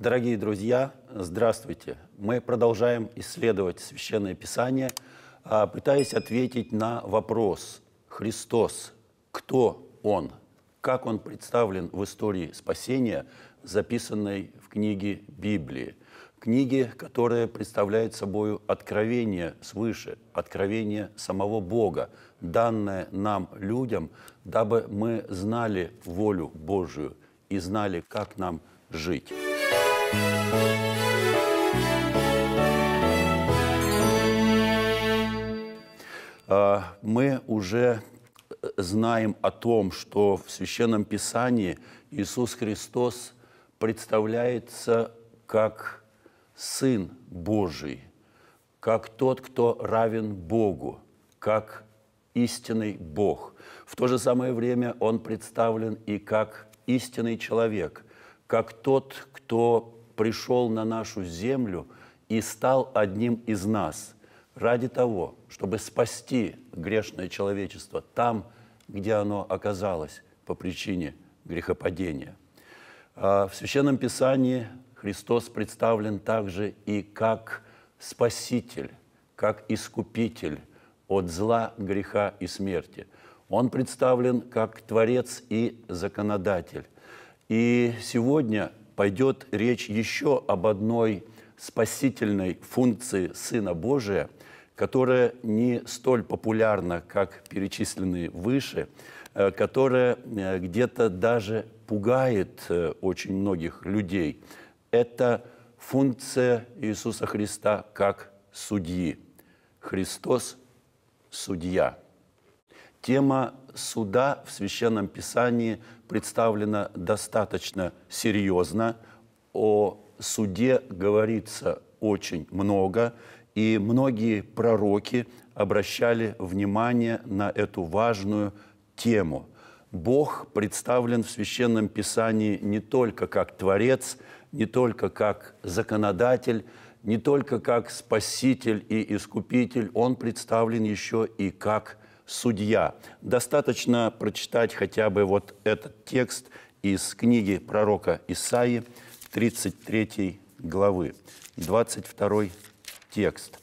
Дорогие друзья, здравствуйте. Мы продолжаем исследовать Священное Писание, а, пытаясь ответить на вопрос «Христос, кто Он?» Как Он представлен в истории спасения, записанной в книге Библии? книге, которая представляет собой откровение свыше, откровение самого Бога, данное нам, людям, дабы мы знали волю Божию и знали, как нам жить. Э, мы уже э, знаем о том, что в Священном Писании Иисус Христос представляется как Сын Божий, как тот, кто равен Богу, как истинный Бог. В то же самое время Он представлен и как истинный человек, как тот, кто пришел на нашу землю и стал одним из нас ради того, чтобы спасти грешное человечество там, где оно оказалось по причине грехопадения. А, в Священном Писании Христос представлен также и как Спаситель, как Искупитель от зла, греха и смерти. Он представлен как Творец и Законодатель. И сегодня пойдет речь еще об одной спасительной функции Сына Божия, которая не столь популярна, как перечисленные выше, э, которая э, где-то даже пугает э, очень многих людей. Это функция Иисуса Христа как судьи. Христос – судья. Тема суда в Священном Писании представлено достаточно серьезно. О суде говорится очень много, и многие пророки обращали внимание на эту важную тему. Бог представлен в Священном Писании не только как Творец, не только как законодатель, не только как Спаситель и Искупитель, Он представлен еще и как судья. Достаточно прочитать хотя бы вот этот текст из книги пророка Исаи, 33 главы, 22 текст.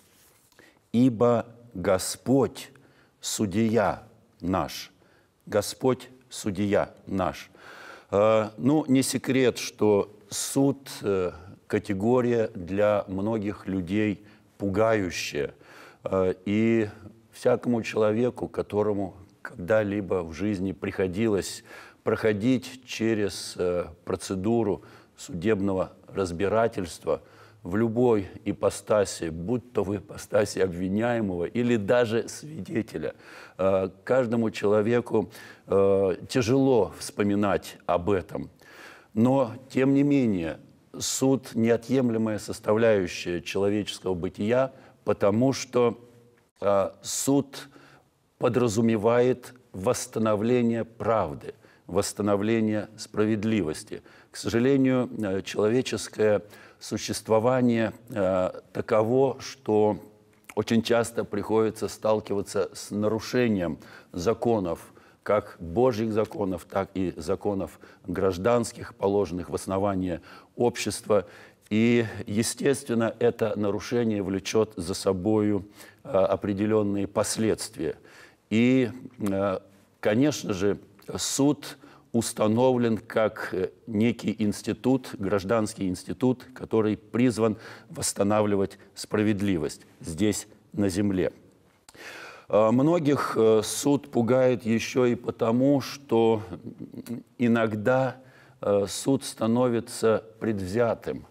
«Ибо Господь – судья наш». Господь – судья наш. Э, ну, не секрет, что суд э, – категория для многих людей пугающая. Э, и всякому человеку, которому когда-либо в жизни приходилось проходить через э, процедуру судебного разбирательства в любой ипостаси, будь то в ипостаси обвиняемого или даже свидетеля. Э, каждому человеку э, тяжело вспоминать об этом. Но, тем не менее, суд – неотъемлемая составляющая человеческого бытия, потому что а, суд подразумевает восстановление правды, восстановление справедливости. К сожалению, э, человеческое существование э, таково, что очень часто приходится сталкиваться с нарушением законов, как божьих законов, так и законов гражданских, положенных в основание общества. И, естественно, это нарушение влечет за собою Э, определенные последствия. И, э, конечно же, суд установлен как э, некий институт, гражданский институт, который призван восстанавливать справедливость здесь, на земле. Многих суд пугает еще и потому, что иногда суд становится предвзятым.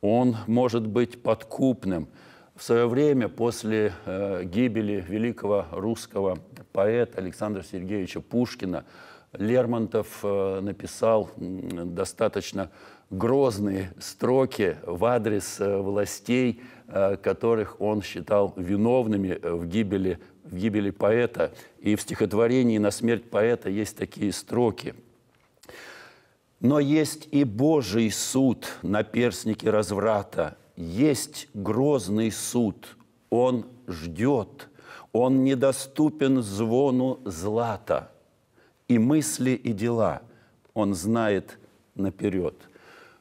Он может быть подкупным – в свое время после э, гибели великого русского поэта Александра Сергеевича Пушкина Лермонтов э, написал достаточно грозные строки в адрес э, властей, которых он считал виновными в гибели, в гибели поэта. И в стихотворении «На смерть поэта» есть такие строки. «Но есть и Божий суд на перстнике разврата, есть грозный суд, он ждет, он недоступен звону злата. И мысли, и дела он знает наперед.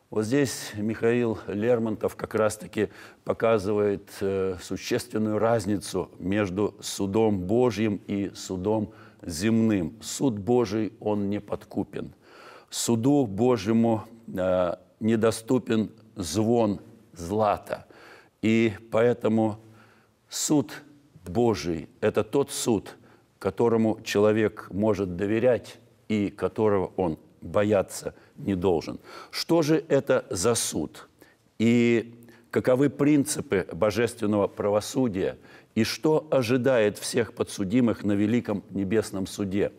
Вот здесь Михаил Лермонтов как раз-таки показывает э, существенную разницу между судом Божьим и судом земным. Суд Божий, он не подкупен. Суду Божьему э, недоступен звон Злата И поэтому суд Божий – это тот суд, которому человек может доверять и которого он бояться не должен. Что же это за суд? И каковы принципы божественного правосудия? И что ожидает всех подсудимых на Великом Небесном Суде?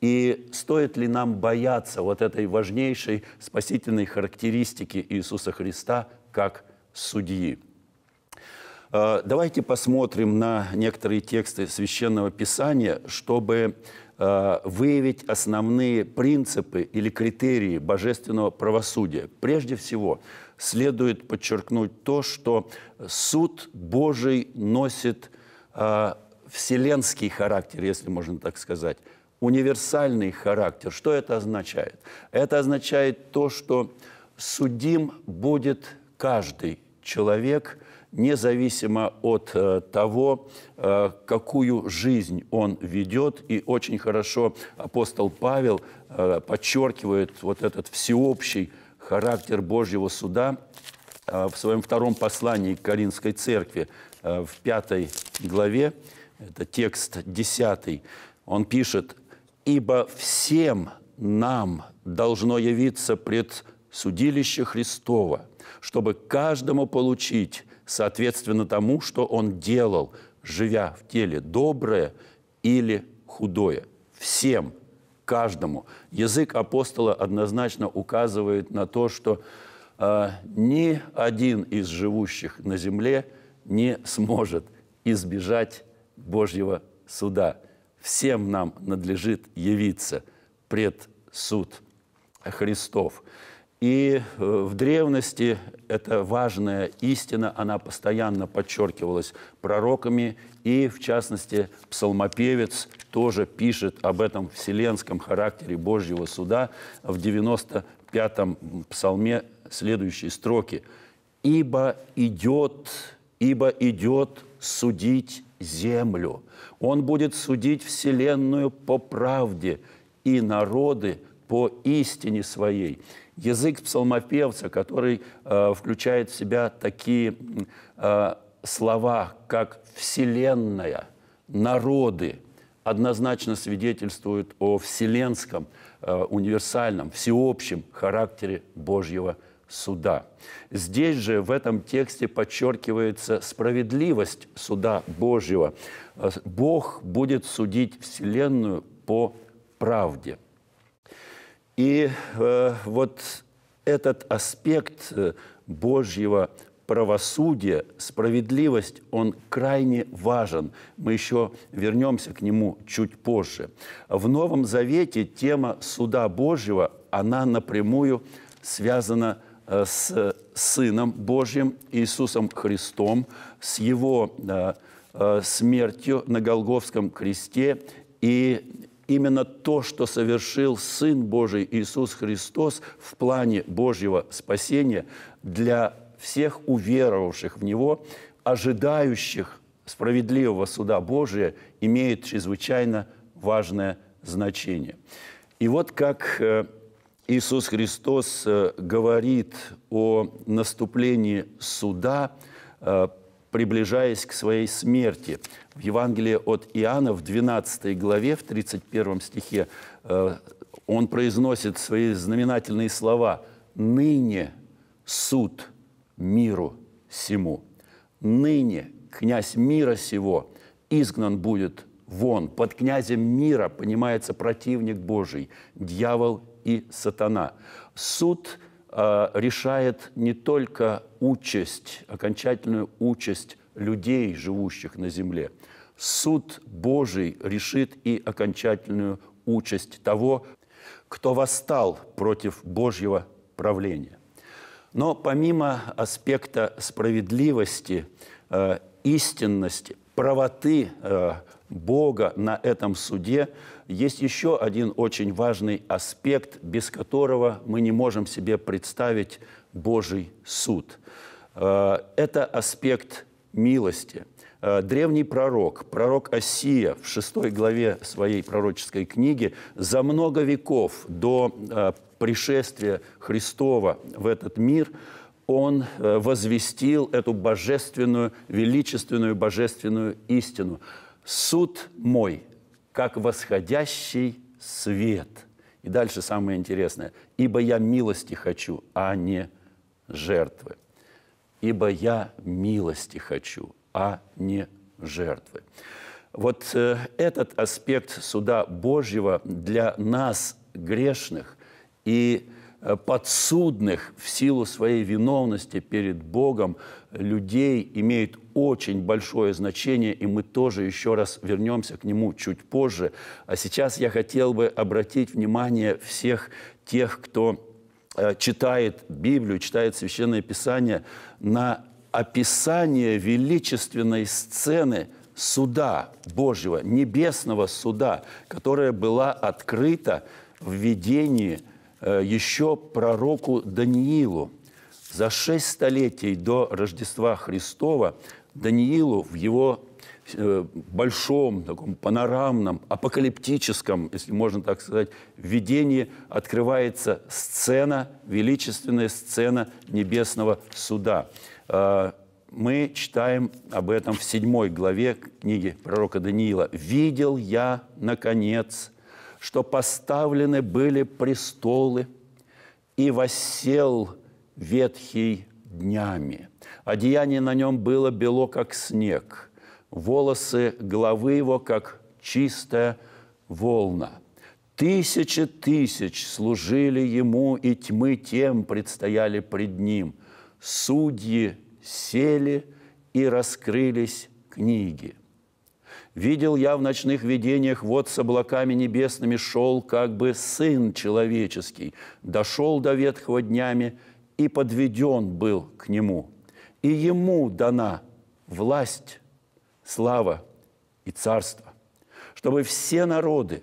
И стоит ли нам бояться вот этой важнейшей спасительной характеристики Иисуса Христа как судьи. Э, давайте посмотрим на некоторые тексты священного писания, чтобы э, выявить основные принципы или критерии божественного правосудия. Прежде всего, следует подчеркнуть то, что суд Божий носит э, вселенский характер, если можно так сказать, универсальный характер. Что это означает? Это означает то, что судим будет каждый человек, независимо от э, того, э, какую жизнь он ведет. И очень хорошо апостол Павел э, подчеркивает вот этот всеобщий характер Божьего суда в своем втором послании к Каринской церкви в пятой главе, это текст десятый, он пишет, «Ибо всем нам должно явиться пред судилище Христова, чтобы каждому получить, соответственно тому, что он делал, живя в теле доброе или худое. Всем, каждому. Язык апостола однозначно указывает на то, что э, ни один из живущих на земле не сможет избежать Божьего суда. Всем нам надлежит явиться пред суд Христов. И э, в древности эта важная истина, она постоянно подчеркивалась пророками, и, в частности, псалмопевец тоже пишет об этом вселенском характере Божьего суда в 95-м псалме следующей строки. «Ибо идет, ибо идет судить землю, он будет судить вселенную по правде и народы по истине своей» язык псалмопевца, который э, включает в себя такие э, слова, как «вселенная», «народы», однозначно свидетельствует о вселенском, э, универсальном, всеобщем характере Божьего суда. Здесь же в этом тексте подчеркивается справедливость суда Божьего. Э, Бог будет судить Вселенную по правде – и э, вот этот аспект э, Божьего правосудия, справедливость, он крайне важен. Мы еще вернемся к нему чуть позже. В Новом Завете тема суда Божьего, она напрямую связана э, с Сыном Божьим Иисусом Христом, с Его э, смертью на Голговском кресте и именно то, что совершил Сын Божий Иисус Христос в плане Божьего спасения для всех уверовавших в Него, ожидающих справедливого суда Божия, имеет чрезвычайно важное значение. И вот как э, Иисус Христос э, говорит о наступлении суда э, приближаясь к своей смерти. В Евангелии от Иоанна в 12 главе, в 31 стихе, э, он произносит свои знаменательные слова «Ныне суд миру сему, ныне князь мира сего изгнан будет вон». Под князем мира понимается противник Божий, дьявол и сатана. Суд – Э, решает не только участь, окончательную участь людей, живущих на земле. Суд Божий решит и окончательную участь того, кто восстал против Божьего правления. Но помимо аспекта справедливости, э, истинности, правоты э, Бога на этом суде, есть еще один очень важный аспект, без которого мы не можем себе представить Божий суд. Э, это аспект милости. Э, древний пророк, пророк Осия в шестой главе своей пророческой книги за много веков до э, пришествия Христова в этот мир он возвестил эту божественную, величественную божественную истину – суд мой, как восходящий свет. И дальше самое интересное. Ибо я милости хочу, а не жертвы. Ибо я милости хочу, а не жертвы. Вот э, этот аспект суда Божьего для нас, грешных и э, подсудных в силу своей виновности перед Богом, людей имеет очень большое значение, и мы тоже еще раз вернемся к нему чуть позже. А сейчас я хотел бы обратить внимание всех тех, кто э, читает Библию, читает Священное Писание, на описание величественной сцены суда Божьего, небесного суда, которая была открыта в видении э, еще пророку Даниилу. За шесть столетий до Рождества Христова Даниилу в его э, большом, таком панорамном, апокалиптическом, если можно так сказать, видении открывается сцена, величественная сцена небесного суда. Э, мы читаем об этом в седьмой главе книги пророка Даниила. «Видел я, наконец, что поставлены были престолы, и воссел ветхий днями. Одеяние на нем было бело, как снег, волосы головы его, как чистая волна. Тысячи тысяч служили ему, и тьмы тем предстояли пред ним. Судьи сели и раскрылись книги. Видел я в ночных видениях, вот с облаками небесными шел, как бы сын человеческий, дошел до ветхого днями и подведен был к нему. И ему дана власть, слава и царство, чтобы все народы,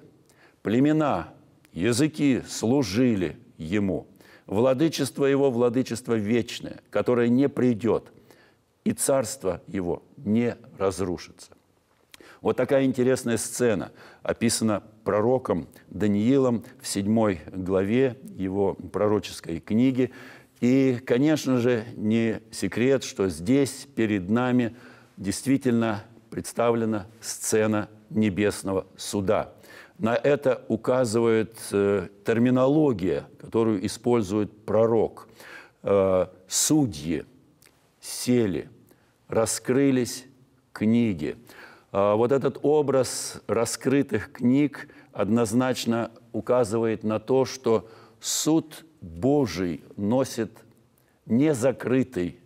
племена, языки служили ему. Владычество его – владычество вечное, которое не придет, и царство его не разрушится. Вот такая интересная сцена описана пророком Даниилом в седьмой главе его пророческой книги. И, конечно же, не секрет, что здесь перед нами действительно представлена сцена небесного суда. На это указывает э, терминология, которую использует пророк. Э, судьи сели, раскрылись книги. Э, вот этот образ раскрытых книг однозначно указывает на то, что суд Божий носит не закрытый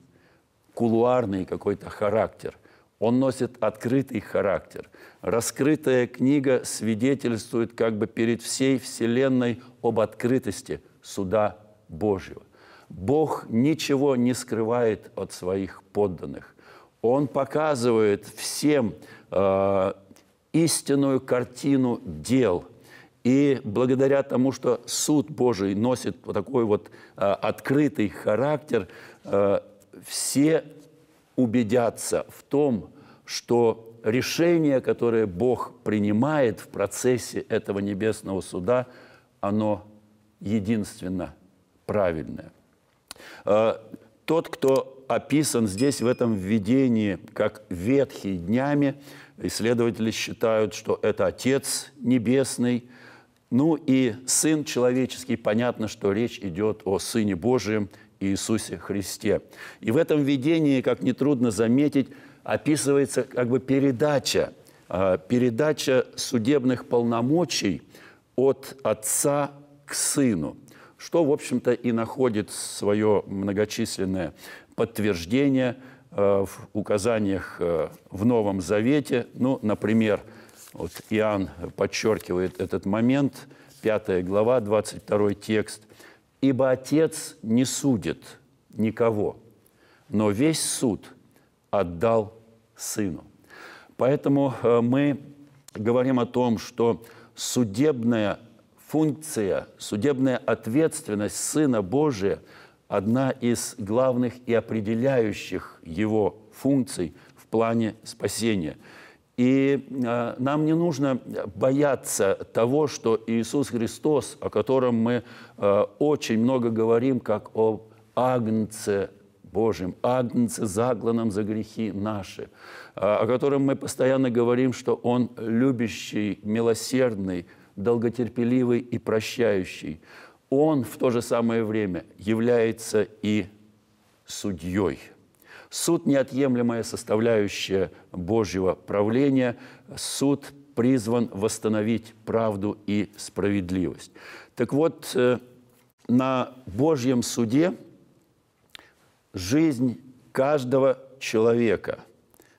кулуарный какой-то характер. Он носит открытый характер. Раскрытая книга свидетельствует как бы перед всей Вселенной об открытости суда Божьего. Бог ничего не скрывает от своих подданных. Он показывает всем э, истинную картину дел – и благодаря тому, что суд Божий носит вот такой вот э, открытый характер, э, все убедятся в том, что решение, которое Бог принимает в процессе этого небесного суда, оно единственно правильное. Э, тот, кто описан здесь в этом введении как ветхий днями, исследователи считают, что это Отец Небесный – ну и Сын Человеческий, понятно, что речь идет о Сыне Божьем Иисусе Христе. И в этом видении, как нетрудно заметить, описывается как бы передача, а, передача судебных полномочий от отца к сыну, что, в общем-то, и находит свое многочисленное подтверждение а, в указаниях а, в Новом Завете. Ну, например, вот Иоанн подчеркивает этот момент, 5 глава, 22 текст. «Ибо Отец не судит никого, но весь суд отдал Сыну». Поэтому э, мы говорим о том, что судебная функция, судебная ответственность Сына Божия – одна из главных и определяющих его функций в плане спасения – и э, нам не нужно бояться того, что Иисус Христос, о котором мы э, очень много говорим, как о Агнце Божьем, Агнце, загланном за грехи наши, э, о котором мы постоянно говорим, что Он любящий, милосердный, долготерпеливый и прощающий. Он в то же самое время является и судьей – Суд – неотъемлемая составляющая Божьего правления. Суд призван восстановить правду и справедливость. Так вот, э, на Божьем суде жизнь каждого человека,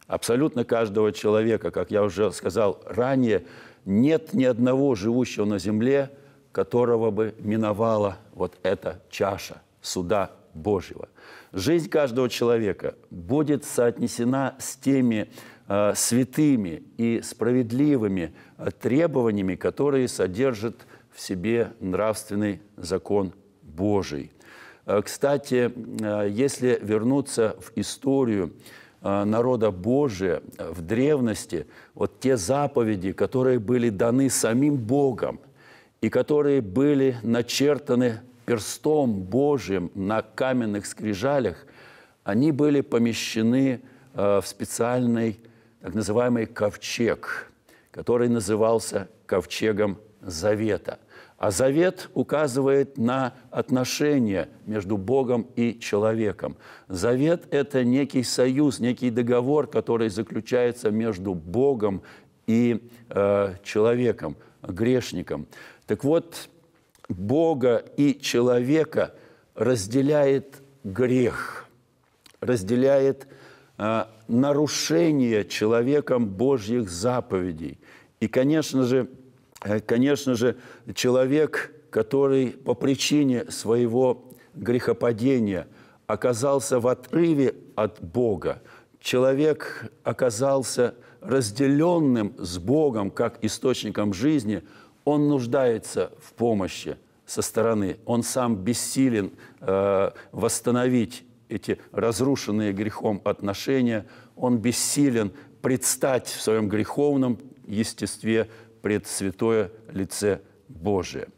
абсолютно каждого человека, как я уже сказал ранее, нет ни одного живущего на земле, которого бы миновала вот эта чаша суда Божьего – Жизнь каждого человека будет соотнесена с теми э, святыми и справедливыми э, требованиями, которые содержит в себе нравственный закон Божий. Э, кстати, э, если вернуться в историю народа Божия в древности, вот те заповеди, которые были даны самим Богом и которые были начертаны перстом Божьим на каменных скрижалях, они были помещены э, в специальный так называемый ковчег, который назывался ковчегом завета. А завет указывает на отношения между Богом и человеком. Завет – это некий союз, некий договор, который заключается между Богом и э, человеком, грешником. Так вот, Бога и человека разделяет грех, разделяет э, нарушение человеком Божьих заповедей. И, конечно же, э, конечно же, человек, который по причине своего грехопадения оказался в отрыве от Бога, человек оказался разделенным с Богом как источником жизни – он нуждается в помощи со стороны, он сам бессилен э, восстановить эти разрушенные грехом отношения, он бессилен предстать в своем греховном естестве пред святое лице Божие.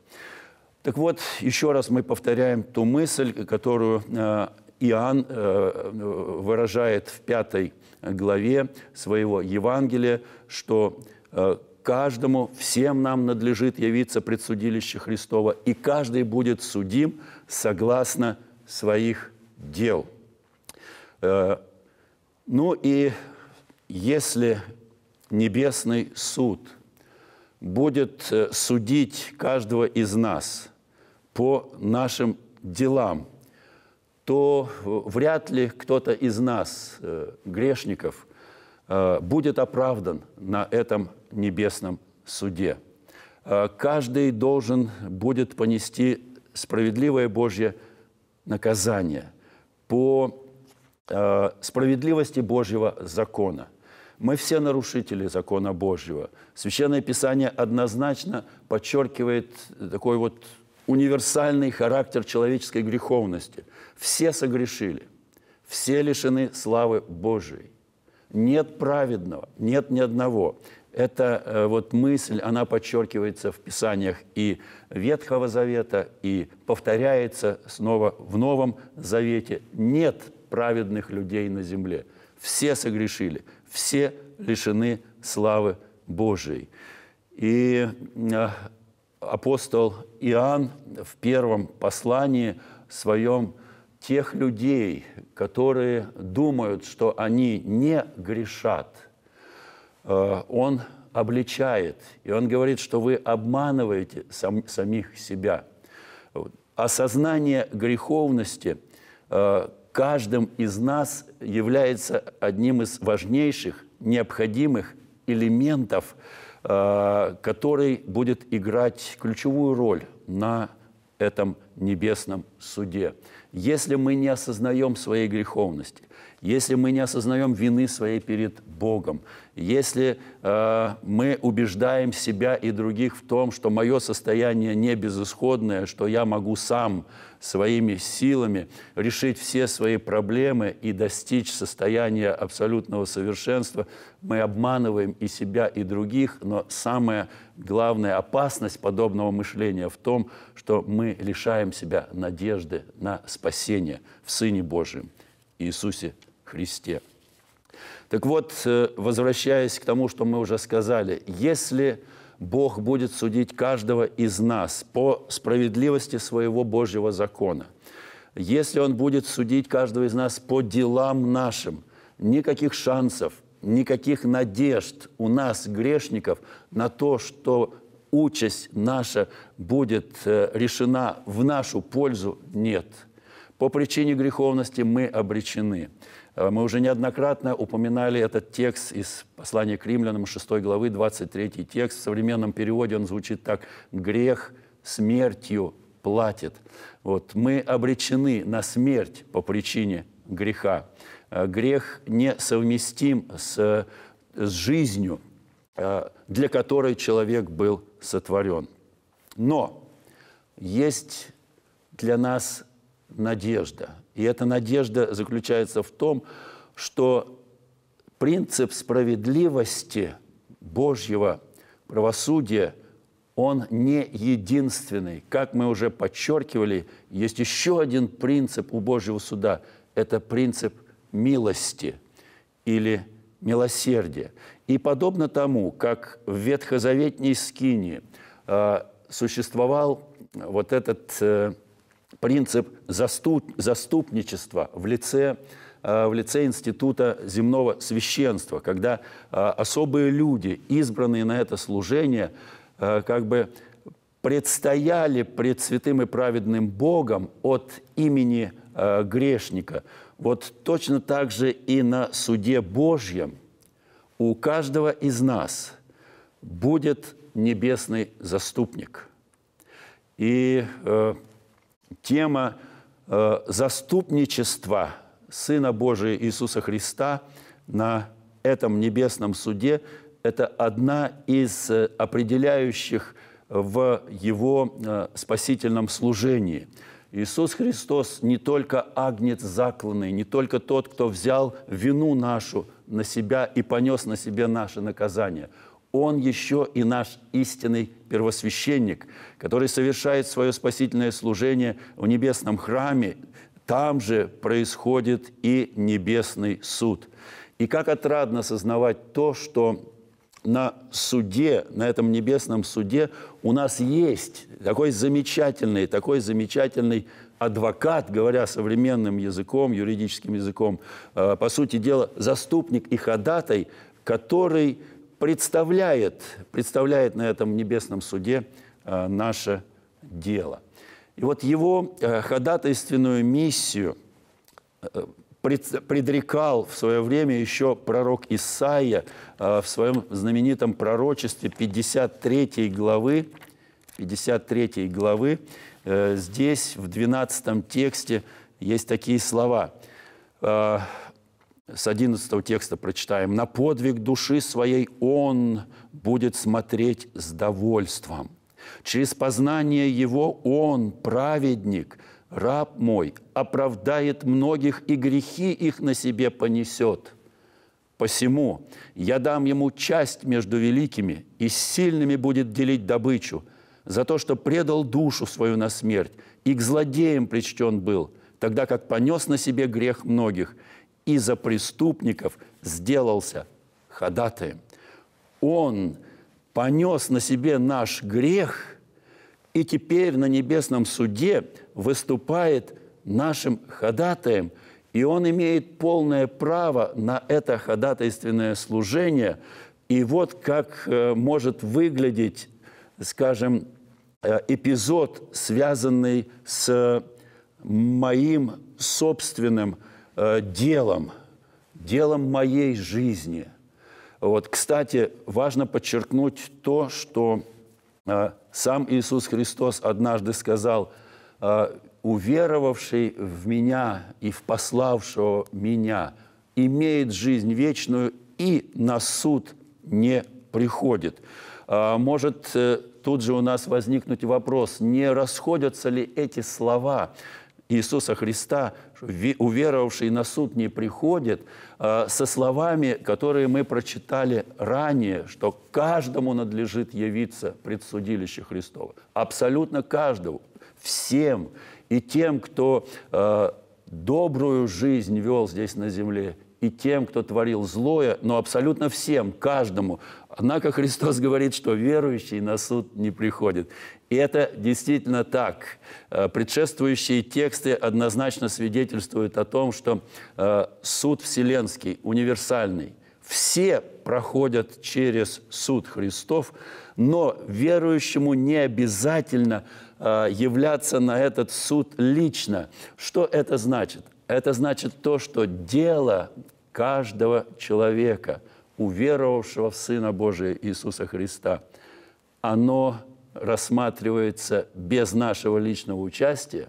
Так вот, еще раз мы повторяем ту мысль, которую э, Иоанн э, выражает в пятой главе своего Евангелия, что э, каждому, всем нам надлежит явиться пред предсудилище Христова, и каждый будет судим согласно своих дел. Э, ну и если небесный суд будет э, судить каждого из нас по нашим делам, то э, вряд ли кто-то из нас, грешников, Э, будет оправдан на этом небесном суде. Э, каждый должен будет понести справедливое Божье наказание по э, справедливости Божьего закона. Мы все нарушители закона Божьего. Священное Писание однозначно подчеркивает такой вот универсальный характер человеческой греховности. Все согрешили, все лишены славы Божией. Нет праведного, нет ни одного. Эта э, вот мысль, она подчеркивается в Писаниях и Ветхого Завета, и повторяется снова в Новом Завете. Нет праведных людей на земле. Все согрешили, все лишены славы Божией. И э, апостол Иоанн в первом послании своем тех людей, которые думают, что они не грешат, э, он обличает. И он говорит, что вы обманываете сам, самих себя. Осознание греховности э, каждым из нас является одним из важнейших, необходимых элементов, э, который будет играть ключевую роль на этом небесном суде. Если мы не осознаем своей греховности, если мы не осознаем вины своей перед Богом, если э, мы убеждаем себя и других в том, что мое состояние не безысходное, что я могу сам своими силами решить все свои проблемы и достичь состояния абсолютного совершенства, мы обманываем и себя, и других, но самая главная опасность подобного мышления в том, что мы лишаем себя надежды на спасение в Сыне Божьем Иисусе Христе. Так вот, э, возвращаясь к тому, что мы уже сказали, если Бог будет судить каждого из нас по справедливости своего Божьего закона, если Он будет судить каждого из нас по делам нашим, никаких шансов, никаких надежд у нас, грешников, на то, что участь наша будет э, решена в нашу пользу, нет. По причине греховности мы обречены – Э, мы уже неоднократно упоминали этот текст из послания к римлянам 6 главы, 23 текст. В современном переводе он звучит так «грех смертью платит». Вот, мы обречены на смерть по причине греха. Э, грех несовместим с, с жизнью, э, для которой человек был сотворен. Но есть для нас надежда – и эта надежда заключается в том, что принцип справедливости Божьего правосудия, он не единственный. Как мы уже подчеркивали, есть еще один принцип у Божьего суда. Это принцип милости или милосердия. И подобно тому, как в ветхозаветней скине э, существовал вот этот э, принцип заступ, заступничества в лице э, в лице Института земного священства, когда э, особые люди, избранные на это служение, э, как бы предстояли пред святым и праведным Богом от имени грешника. Вот точно так же и на суде Божьем у каждого из нас будет небесный заступник. И тема э, заступничества Сына Божия Иисуса Христа на этом небесном суде – это одна из э, определяющих в его э, спасительном служении. Иисус Христос не только агнец закланный, не только тот, кто взял вину нашу на себя и понес на себе наше наказание. Он еще и наш истинный первосвященник, который совершает свое спасительное служение в небесном храме. Там же происходит и небесный суд. И как отрадно сознавать то, что на суде, на этом небесном суде у нас есть такой замечательный, такой замечательный адвокат, говоря современным языком, юридическим языком, э, по сути дела, заступник и ходатай, который представляет, представляет на этом небесном суде э, наше дело. И вот его э, ходатайственную миссию э, предрекал в свое время еще пророк Исаия в своем знаменитом пророчестве 53 главы, 53 главы, здесь в 12 тексте есть такие слова с 11 текста прочитаем. «На подвиг души своей он будет смотреть с довольством. Через познание его он, праведник, раб мой, оправдает многих, и грехи их на себе понесет. Посему я дам ему часть между великими, и сильными будет делить добычу, за то, что предал душу свою на смерть, и к злодеям причтен был, тогда как понес на себе грех многих – и за преступников сделался ходатаем. Он понес на себе наш грех и теперь на небесном суде выступает нашим ходатаем, и он имеет полное право на это ходатайственное служение. И вот как э, может выглядеть, скажем, э, эпизод, связанный с моим собственным Э, делом, делом моей жизни. Вот, кстати, важно подчеркнуть то, что э, сам Иисус Христос однажды сказал, э, уверовавший в меня и в пославшего меня имеет жизнь вечную и на суд не приходит. А, может э, тут же у нас возникнуть вопрос, не расходятся ли эти слова Иисуса Христа уверовавший на суд не приходит, а, со словами, которые мы прочитали ранее, что каждому надлежит явиться предсудилище Христова. Абсолютно каждому, всем, и тем, кто а, добрую жизнь вел здесь на земле, и тем, кто творил злое, но абсолютно всем, каждому. Однако Христос говорит, что верующий на суд не приходит. И это действительно так. Э, предшествующие тексты однозначно свидетельствуют о том, что э, суд вселенский, универсальный, все проходят через суд Христов, но верующему не обязательно э, являться на этот суд лично. Что это значит? Это значит то, что дело каждого человека, уверовавшего в Сына Божия Иисуса Христа, оно рассматривается без нашего личного участия,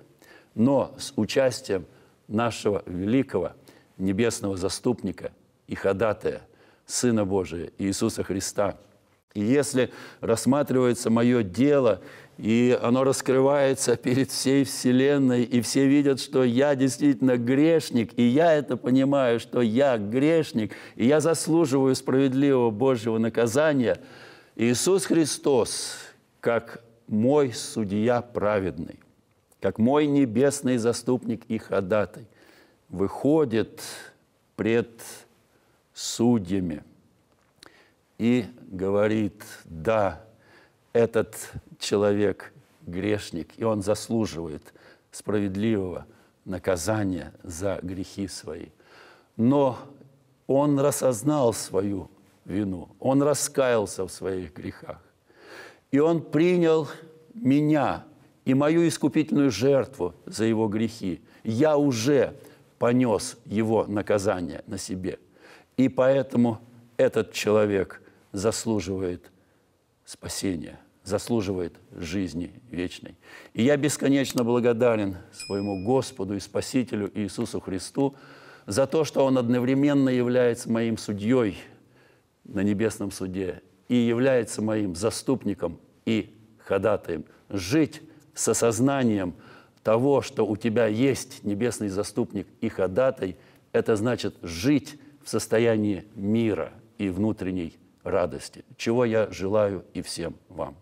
но с участием нашего великого небесного заступника и ходатая, Сына Божия Иисуса Христа – и если рассматривается мое дело, и оно раскрывается перед всей Вселенной, и все видят, что я действительно грешник, и я это понимаю, что я грешник, и я заслуживаю справедливого Божьего наказания, Иисус Христос, как мой судья праведный, как мой небесный заступник и ходатай, выходит пред судьями – и говорит, да, этот человек грешник, и он заслуживает справедливого наказания за грехи свои. Но он рассознал свою вину, он раскаялся в своих грехах. И он принял меня и мою искупительную жертву за его грехи. Я уже понес его наказание на себе. И поэтому этот человек заслуживает спасения, заслуживает жизни вечной. И я бесконечно благодарен своему Господу и Спасителю Иисусу Христу за то, что Он одновременно является моим судьей на небесном суде и является моим заступником и ходатаем. Жить с осознанием того, что у тебя есть небесный заступник и ходатай, это значит жить в состоянии мира и внутренней радости, чего я желаю и всем вам.